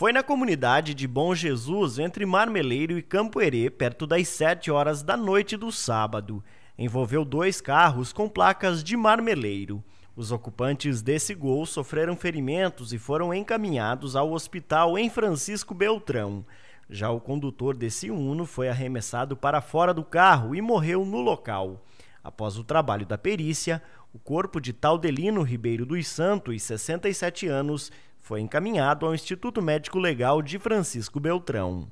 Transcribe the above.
Foi na comunidade de Bom Jesus, entre Marmeleiro e Campoerê, perto das 7 horas da noite do sábado. Envolveu dois carros com placas de Marmeleiro. Os ocupantes desse gol sofreram ferimentos e foram encaminhados ao hospital em Francisco Beltrão. Já o condutor desse Uno foi arremessado para fora do carro e morreu no local. Após o trabalho da perícia, o corpo de Taudelino Ribeiro dos Santos, 67 anos, foi encaminhado ao Instituto Médico Legal de Francisco Beltrão.